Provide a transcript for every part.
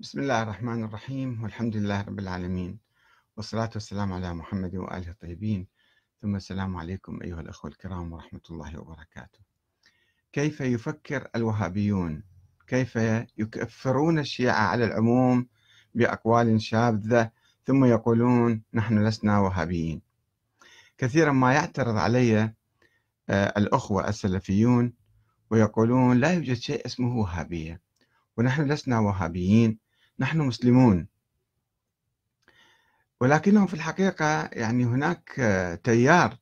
بسم الله الرحمن الرحيم والحمد لله رب العالمين والصلاة والسلام على محمد وآله الطيبين ثم السلام عليكم أيها الأخوة الكرام ورحمة الله وبركاته كيف يفكر الوهابيون كيف يكفرون الشيعة على العموم بأقوال شاذة ثم يقولون نحن لسنا وهابيين كثيرا ما يعترض علي آه، الأخوة السلفيون ويقولون لا يوجد شيء اسمه وهابية ونحن لسنا وهابيين نحن مسلمون ولكنهم في الحقيقة يعني هناك آه، تيار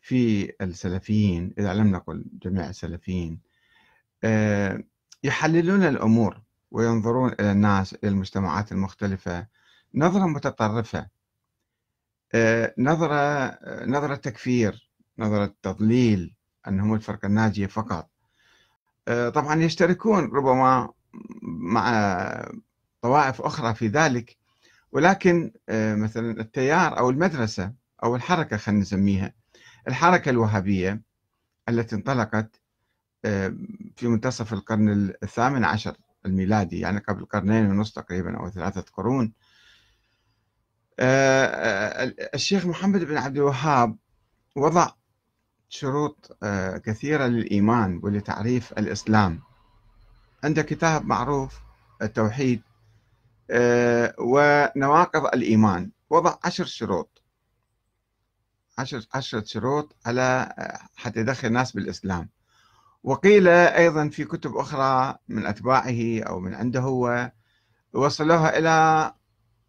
في السلفيين إذا لم نقل جميع السلفيين آه، يحللون الأمور وينظرون إلى الناس إلى المجتمعات المختلفة نظرة متطرفة آه، نظرة نظرة تكفير نظرة تضليل أنهم الفرقة الناجية فقط طبعا يشتركون ربما مع طوائف أخرى في ذلك ولكن آه، مثلا التيار أو المدرسة أو الحركة خلينا نسميها الحركة الوهابية التي انطلقت آه، في منتصف القرن الثامن عشر الميلادي يعني قبل قرنين ونصف تقريبا أو ثلاثة قرون آه، الشيخ محمد بن عبد الوهاب وضع شروط كثيرة للإيمان ولتعريف الإسلام عنده كتاب معروف التوحيد آه، ونواقض الإيمان وضع عشر شروط عشر, عشرة شروط على آه، حتى يدخل الناس بالإسلام وقيل أيضا في كتب أخرى من أتباعه أو من عنده هو وصلوها إلى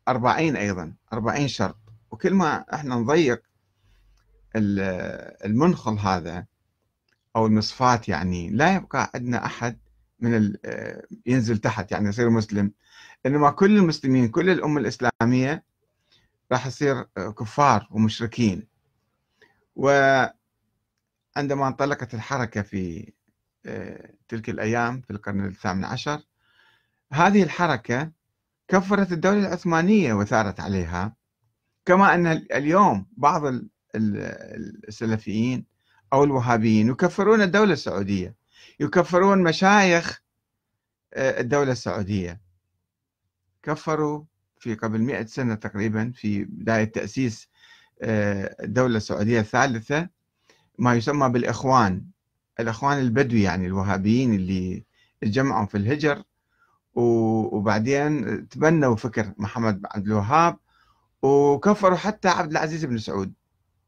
أربعين أيضا أربعين شرط وكل ما احنا نضيق المنخل هذا أو المصفاة يعني لا يبقى عندنا أحد من آه، ينزل تحت يعني يصير مسلم انما مع كل المسلمين كل الأمة الإسلامية راح يصير آه، كفار ومشركين وعندما انطلقت الحركة في آه، تلك الأيام في القرن الثامن عشر هذه الحركة كفرت الدولة العثمانية وثارت عليها كما أن اليوم بعض السلفيين أو الوهابيين يكفرون الدولة السعودية يكفرون مشايخ آه، الدولة السعودية كفروا في قبل مئة سنة تقريبا في بداية تأسيس آه، الدولة السعودية الثالثة ما يسمى بالإخوان الإخوان البدوي يعني الوهابيين اللي اتجمعوا في الهجر وبعدين تبنوا فكر محمد بن عبد الوهاب وكفروا حتى عبد العزيز بن سعود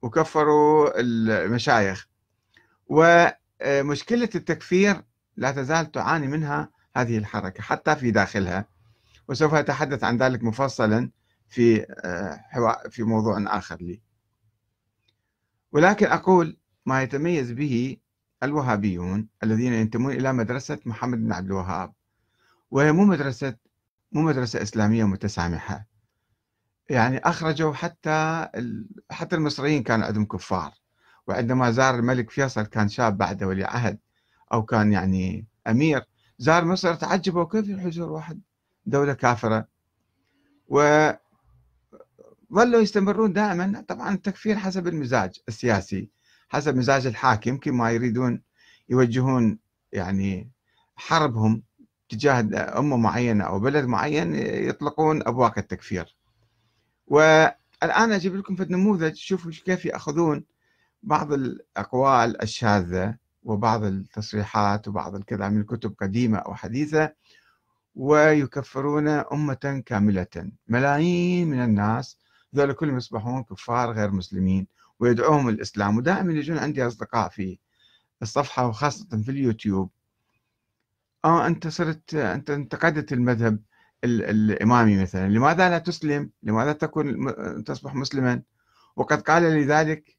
وكفروا المشايخ ومشكلة آه، التكفير لا تزال تعاني منها هذه الحركة حتى في داخلها وسوف أتحدث عن ذلك مفصلا في آه، في موضوع آخر لي ولكن أقول ما يتميز به الوهابيون الذين ينتمون إلى مدرسة محمد بن عبد الوهاب وهي مو مدرسة مو مدرسة إسلامية متسامحة يعني أخرجوا حتى حتى المصريين كان عندهم كفار وعندما زار الملك فيصل كان شاب بعد ولي عهد أو كان يعني أمير زار مصر تعجبوا كيف يحجر واحد دولة كافرة وظلوا يستمرون دائما طبعا التكفير حسب المزاج السياسي حسب مزاج الحاكم كما يريدون يوجهون يعني حربهم تجاه أمة معينة أو بلد معين يطلقون أبواق التكفير والآن أجيب لكم في النموذج شوفوا كيف يأخذون بعض الأقوال الشاذة وبعض التصريحات وبعض الكذا من كتب قديمة أو حديثة ويكفرون أمة كاملة ملايين من الناس ذول كلهم يصبحون كفار غير مسلمين ويدعوهم الإسلام ودائما يجون عندي أصدقاء في الصفحة وخاصة في اليوتيوب اه انت صرت انت انتقدت المذهب الامامي مثلا لماذا لا تسلم لماذا تكون تصبح مسلما وقد قال لذلك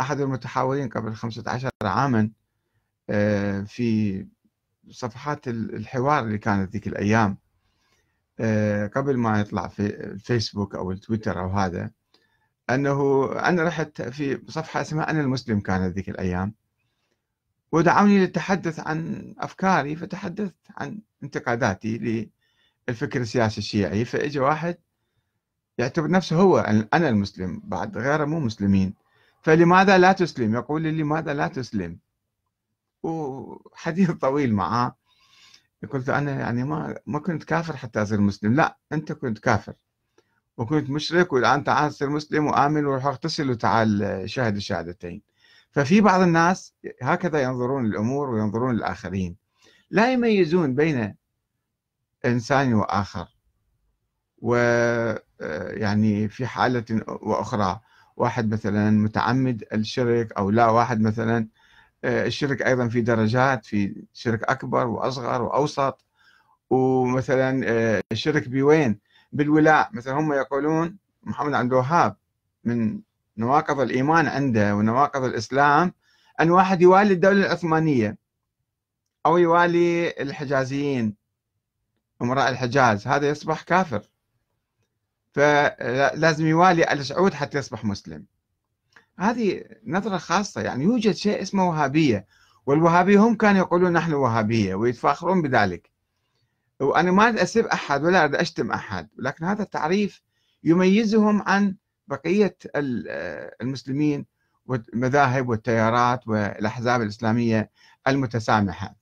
احد المتحاورين قبل 15 عاما آه، في صفحات الحوار اللي كانت ذيك الايام آه، قبل ما يطلع في الفيسبوك او التويتر او هذا انه انا رحت في صفحه اسمها انا المسلم كانت ذيك الايام ودعوني للتحدث عن افكاري فتحدثت عن انتقاداتي للفكر السياسي الشيعي فاجى واحد يعتبر نفسه هو انا المسلم بعد غيره مو مسلمين فلماذا لا تسلم يقول لي لماذا لا تسلم وحديث طويل معاه قلت انا يعني ما ما كنت كافر حتى اصير مسلم لا انت كنت كافر وكنت مشرك والان تعال تصير مسلم وامن وروح اغتسل وتعال شاهد الشهادتين ففي بعض الناس هكذا ينظرون للامور وينظرون للاخرين لا يميزون بين انسان واخر و آه، يعني في حاله واخرى واحد مثلا متعمد الشرك او لا واحد مثلا آه، الشرك ايضا في درجات في شرك اكبر واصغر واوسط ومثلا آه، الشرك بوين بالولاء مثلا هم يقولون محمد عبد الوهاب من نواقض الايمان عنده ونواقض الاسلام ان واحد يوالي الدوله العثمانيه او يوالي الحجازيين امراء الحجاز هذا يصبح كافر فلازم يوالي ال سعود حتى يصبح مسلم هذه نظرة خاصة يعني يوجد شيء اسمه وهابية والوهابية هم كانوا يقولون نحن وهابية ويتفاخرون بذلك وأنا ما أريد أسب أحد ولا أريد أشتم أحد لكن هذا التعريف يميزهم عن بقية المسلمين والمذاهب والتيارات والأحزاب الإسلامية المتسامحة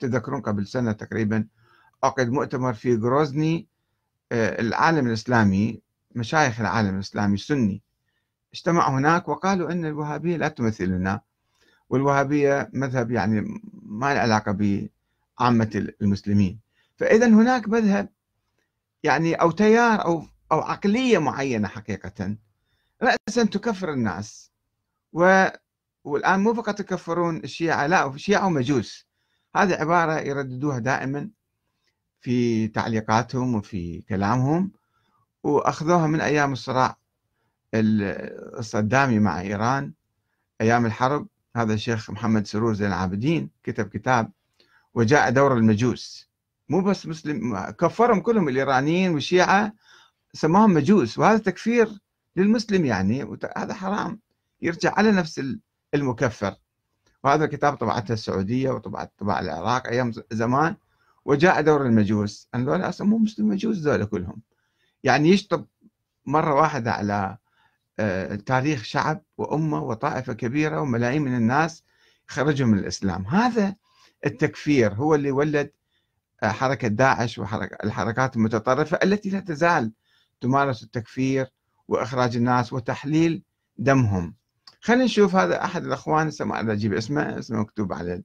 تذكرون قبل سنة تقريبا عقد مؤتمر في غروزني آه، العالم الإسلامي مشايخ العالم الإسلامي السني اجتمعوا هناك وقالوا ان الوهابيه لا تمثلنا والوهابيه مذهب يعني ما له علاقه بعامه المسلمين فاذا هناك مذهب يعني او تيار او او عقليه معينه حقيقه راسا تكفر الناس و والان مو فقط يكفرون الشيعه لا الشيعه ومجوس هذه عباره يرددوها دائما في تعليقاتهم وفي كلامهم واخذوها من ايام الصراع الصدامي مع إيران أيام الحرب هذا الشيخ محمد سرور زين العابدين كتب كتاب وجاء دور المجوس مو بس مسلم كفرهم كلهم الإيرانيين والشيعة سماهم مجوس وهذا تكفير للمسلم يعني هذا حرام يرجع على نفس المكفر وهذا الكتاب طبعته السعودية وطبعت طبع العراق أيام زمان وجاء دور المجوس أن أصلا مو مسلم مجوس ذولا كلهم يعني يشطب مرة واحدة على آه، تاريخ شعب وأمة وطائفة كبيرة وملايين من الناس خرجوا من الإسلام هذا التكفير هو اللي ولد آه، حركة داعش والحركات المتطرفة التي لا تزال تمارس التكفير وإخراج الناس وتحليل دمهم خلينا نشوف هذا أحد الأخوان ما أجيب اسمه اسمه مكتوب على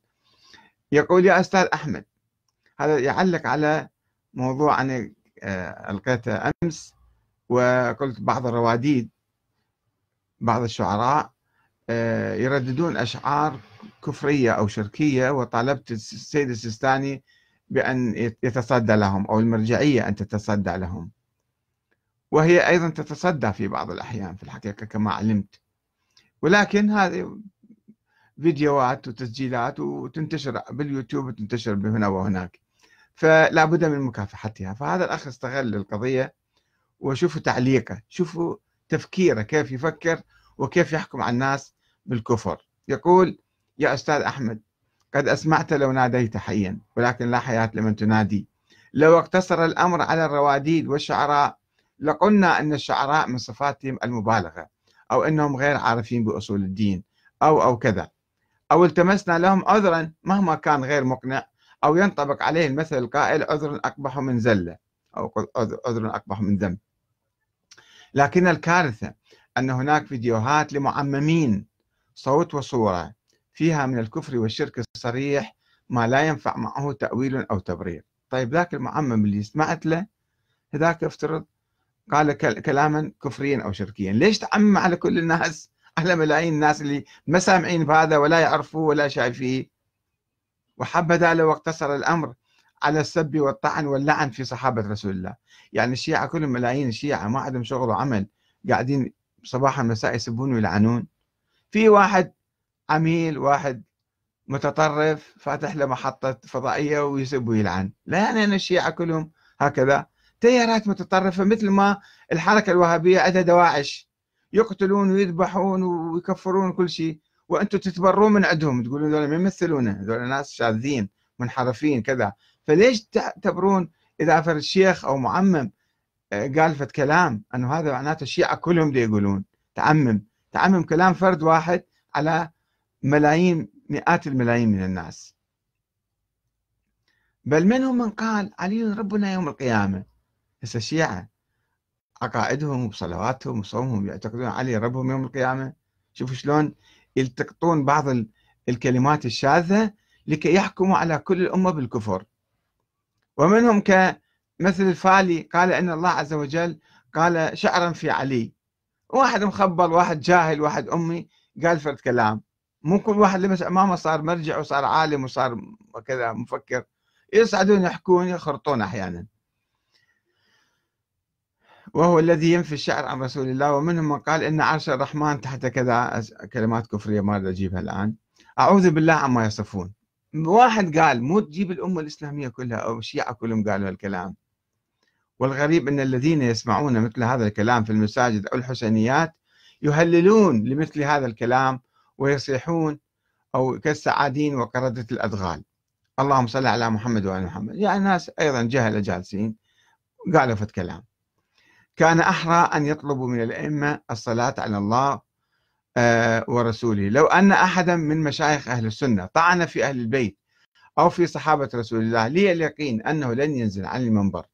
يقول يا أستاذ أحمد هذا يعلق على موضوع أنا آه، ألقيته أمس وقلت بعض الرواديد بعض الشعراء آه، يرددون أشعار كفرية أو شركية وطالبت السيد السيستاني بأن يتصدى لهم أو المرجعية أن تتصدى لهم وهي أيضا تتصدى في بعض الأحيان في الحقيقة كما علمت ولكن هذه فيديوهات وتسجيلات وتنتشر باليوتيوب وتنتشر هنا وهناك فلا بد من مكافحتها فهذا الأخ استغل القضية وشوفوا تعليقه شوفوا تفكيره كيف يفكر وكيف يحكم على الناس بالكفر يقول يا أستاذ أحمد قد أسمعت لو ناديت حيا ولكن لا حياة لمن تنادي لو اقتصر الأمر على الرواديد والشعراء لقلنا أن الشعراء من صفاتهم المبالغة أو أنهم غير عارفين بأصول الدين أو أو كذا أو التمسنا لهم عذرا مهما كان غير مقنع أو ينطبق عليه المثل القائل عذر أقبح من زلة أو عذر أقبح من ذنب لكن الكارثة أن هناك فيديوهات لمعممين صوت وصورة فيها من الكفر والشرك الصريح ما لا ينفع معه تأويل أو تبرير طيب ذاك المعمم اللي سمعت له هذاك افترض قال كلاما كفريا أو شركيا ليش تعمم على كل الناس على ملايين الناس اللي ما سامعين بهذا ولا يعرفوه ولا شايفيه وحبذا لو اقتصر الأمر على السب والطعن واللعن في صحابة رسول الله يعني الشيعة كلهم ملايين الشيعة ما عندهم شغل وعمل قاعدين صباحا مساء يسبون ويلعنون في واحد عميل واحد متطرف فاتح له محطة فضائية ويسب ويلعن لا يعني أن الشيعة كلهم هكذا تيارات متطرفة مثل ما الحركة الوهابية عندها دواعش يقتلون ويذبحون ويكفرون كل شيء وأنتم تتبرون من عندهم تقولون دول ما يمثلونه دول ناس شاذين منحرفين كذا فليش تعتبرون إذا فر الشيخ أو معمم آه، قال فت كلام أنه هذا معناته الشيعة كلهم دي يقولون تعمم تعمم كلام فرد واحد على ملايين مئات الملايين من الناس بل منهم من قال علي ربنا يوم القيامة هسه الشيعة عقائدهم وصلواتهم وصومهم يعتقدون علي ربهم يوم القيامة شوفوا شلون يلتقطون بعض الكلمات الشاذة لكي يحكموا على كل الأمة بالكفر ومنهم كمثل الفالي قال أن الله عز وجل قال شعرا في علي واحد مخبر واحد جاهل واحد أمي قال فرد كلام مو كل واحد لمس أمامه صار مرجع وصار عالم وصار وكذا مفكر يصعدون يحكون يخرطون أحيانا وهو الذي ينفي الشعر عن رسول الله ومنهم من قال إن عرش الرحمن تحت كذا كلمات كفرية ما اريد أجيبها الآن أعوذ بالله عما يصفون واحد قال مو تجيب الأمة الإسلامية كلها أو الشيعة كلهم قالوا هالكلام والغريب أن الذين يسمعون مثل هذا الكلام في المساجد أو الحسينيات يهللون لمثل هذا الكلام ويصيحون أو كالسعادين وقردة الأدغال اللهم صل على محمد وآل محمد يعني ناس أيضا جهلة جالسين قالوا فت كلام كان أحرى أن يطلبوا من الأئمة الصلاة على الله آه، ورسوله لو أن أحدا من مشايخ أهل السنة طعن في أهل البيت أو في صحابة رسول الله لي اليقين أنه لن ينزل عن المنبر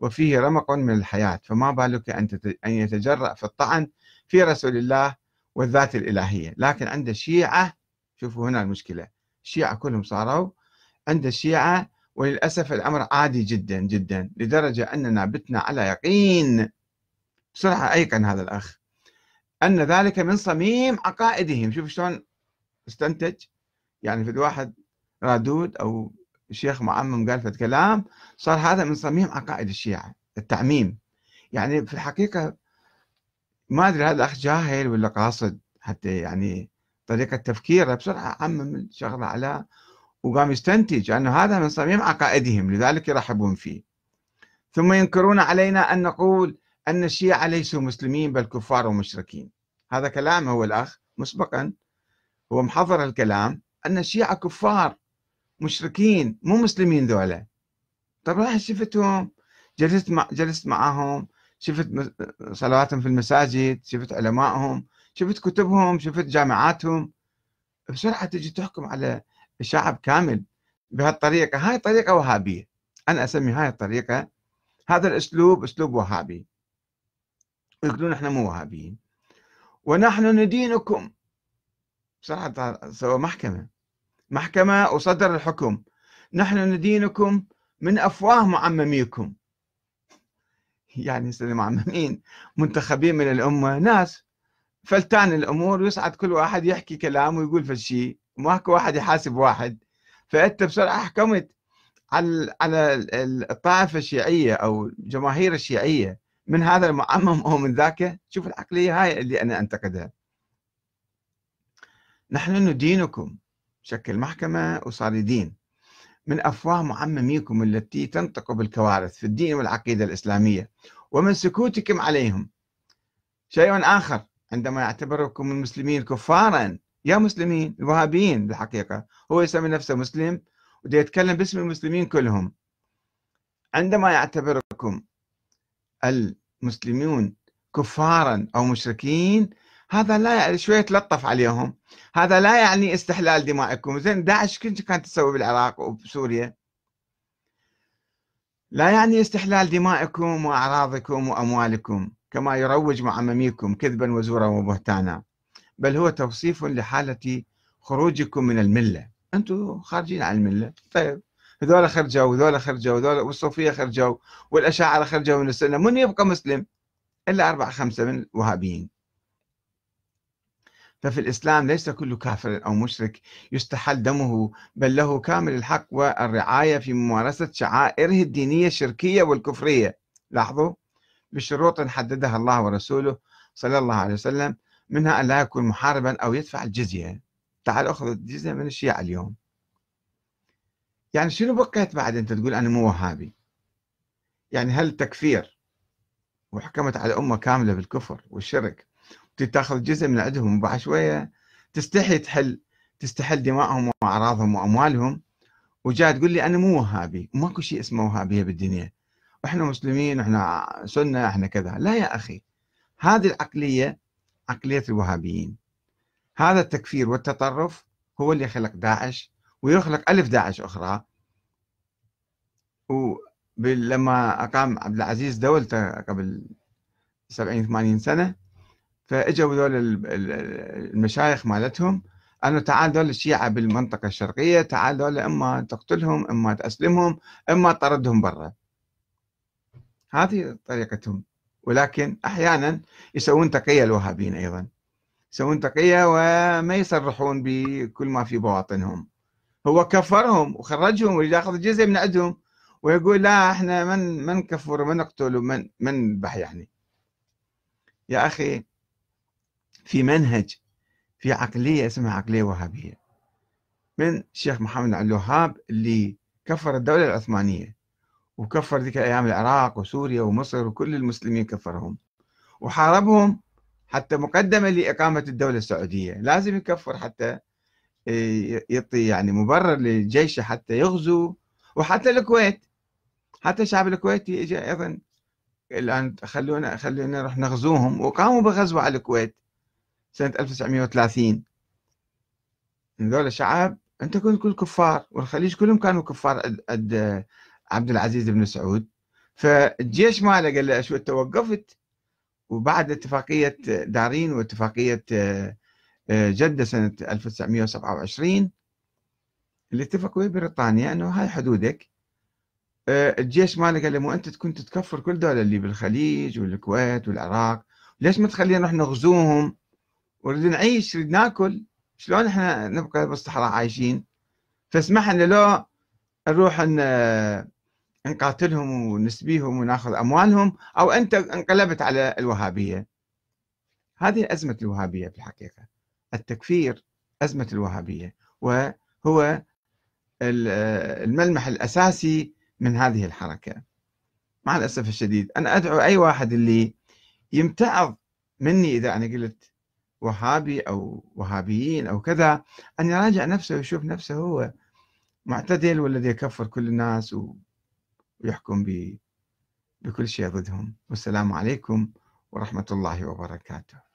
وفيه رمق من الحياة فما بالك أن أن يتجرأ في الطعن في رسول الله والذات الإلهية لكن عند الشيعة شوفوا هنا المشكلة الشيعة كلهم صاروا عند الشيعة وللأسف الأمر عادي جدا جدا لدرجة أننا بتنا على يقين بسرعة أيقن هذا الأخ أن ذلك من صميم عقائدهم شوف شلون استنتج يعني في الواحد رادود أو شيخ معمم قال في كلام صار هذا من صميم عقائد الشيعة التعميم يعني في الحقيقة ما أدري هذا الأخ جاهل ولا قاصد حتى يعني طريقة تفكيره بسرعة عمم الشغلة على وقام يستنتج أنه هذا من صميم عقائدهم لذلك يرحبون فيه ثم ينكرون علينا أن نقول أن الشيعة ليسوا مسلمين بل كفار ومشركين هذا كلام هو الأخ مسبقا هو محضر الكلام أن الشيعة كفار مشركين مو مسلمين ذولا طب راح شفتهم جلست مع جلست معاهم شفت صلواتهم في المساجد شفت علمائهم شفت كتبهم شفت جامعاتهم بسرعة تجي تحكم على الشعب كامل بهالطريقة هاي طريقة وهابية أنا أسمي هاي الطريقة هذا الأسلوب أسلوب وهابي يقولون احنا مو وهابيين ونحن ندينكم بصراحة سوى محكمة محكمة وصدر الحكم نحن ندينكم من أفواه معمميكم يعني معممين منتخبين من الأمة ناس فلتان الأمور ويصعد كل واحد يحكي كلام ويقول فشي ماكو واحد يحاسب واحد فأنت بسرعة حكمت على على الطائفة الشيعية أو الجماهير الشيعية من هذا المعمم أو من ذاك شوف العقلية هاي اللي أنا أنتقدها نحن ندينكم شكل محكمة وصار دين من أفواه معمميكم التي تنطق بالكوارث في الدين والعقيدة الإسلامية ومن سكوتكم عليهم شيء آخر عندما يعتبركم المسلمين كفارا يا مسلمين الوهابيين بالحقيقة هو يسمي نفسه مسلم ويتكلم باسم المسلمين كلهم عندما يعتبركم المسلمون كفارا أو مشركين هذا لا يعني شوية تلطف عليهم هذا لا يعني استحلال دمائكم زين داعش كنت كانت تسوي بالعراق وبسوريا لا يعني استحلال دمائكم وأعراضكم وأموالكم كما يروج معمميكم كذبا وزورا وبهتانا بل هو توصيف لحالة خروجكم من الملة أنتم خارجين عن الملة طيب هذول خرجوا وهذول خرجوا وهذول والصوفيه خرجوا والاشاعره خرجوا من السنه من يبقى مسلم الا اربعه خمسه من الوهابيين ففي الاسلام ليس كل كافر او مشرك يستحل دمه بل له كامل الحق والرعايه في ممارسه شعائره الدينيه الشركيه والكفريه لاحظوا بشروط حددها الله ورسوله صلى الله عليه وسلم منها ان لا يكون محاربا او يدفع الجزيه تعال اخذ الجزيه من الشيعه اليوم يعني شنو بقيت بعد أنت تقول أنا مو وهابي يعني هل تكفير وحكمت على أمة كاملة بالكفر والشرك وتتاخذ جزء من عندهم وبعد شوية تستحي تحل تستحل دمائهم وأعراضهم وأموالهم وجاء تقول لي أنا مو وهابي ماكو شيء اسمه وهابية بالدنيا احنا مسلمين احنا سنة احنا كذا لا يا أخي هذه العقلية عقلية الوهابيين هذا التكفير والتطرف هو اللي خلق داعش ويخلق ألف داعش أخرى ولما أقام عبد العزيز دولته قبل 70 80 سنة فاجوا دول المشايخ مالتهم أنه تعال دول الشيعة بالمنطقة الشرقية تعال دول إما تقتلهم إما تأسلمهم إما تطردهم برا هذه طريقتهم ولكن أحيانا يسوون تقية الوهابيين أيضا يسوون تقية وما يصرحون بكل ما في بواطنهم هو كفرهم وخرجهم ويريد ياخذ الجزيه من عندهم ويقول لا احنا من من كفر من نقتل ومن من نذبح يعني يا اخي في منهج في عقليه اسمها عقليه وهابيه من الشيخ محمد عبد الوهاب اللي كفر الدوله العثمانيه وكفر ذيك الايام العراق وسوريا ومصر وكل المسلمين كفرهم وحاربهم حتى مقدمه لاقامه الدوله السعوديه لازم يكفر حتى إيه، يعطي يعني مبرر للجيش حتى يغزو وحتى الكويت حتى الشعب الكويتي اجى ايضا الان خلونا خلونا نروح نغزوهم وقاموا بغزو على الكويت سنه 1930 هذول الشعب كنت كل كفار والخليج كلهم كانوا كفار عند عبد العزيز بن سعود فالجيش ماله قال له شو توقفت وبعد اتفاقيه دارين واتفاقيه جدة سنة 1927 اللي اتفقوا ويا بريطانيا انه هاي حدودك آه، الجيش مالك قال مو انت تكون تكفر كل دول اللي بالخليج والكويت والعراق ليش ما تخلينا نروح نغزوهم ونريد نعيش نريد ناكل شلون احنا نبقى بالصحراء عايشين فاسمح لنا لو نروح نقاتلهم ونسبيهم وناخذ اموالهم او انت انقلبت على الوهابيه هذه ازمه الوهابيه في الحقيقه التكفير أزمة الوهابية وهو الملمح الأساسي من هذه الحركة مع الأسف الشديد أنا أدعو أي واحد اللي يمتعض مني إذا أنا قلت وهابي أو وهابيين أو كذا أن يراجع نفسه ويشوف نفسه هو معتدل والذي يكفر كل الناس ويحكم بكل شيء ضدهم والسلام عليكم ورحمة الله وبركاته